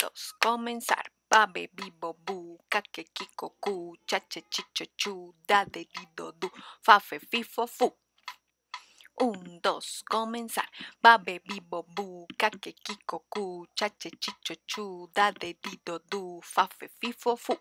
dos, comenzar. Babe, bibo, bu, kake, kiko, ku, chache, chicho, chu, di do du, fafe, fo fu. Un, dos, comenzar. Babe, bibo, bu, kake, kiko, ku, chache, chicho, chu, di do du, fafe, fo fu.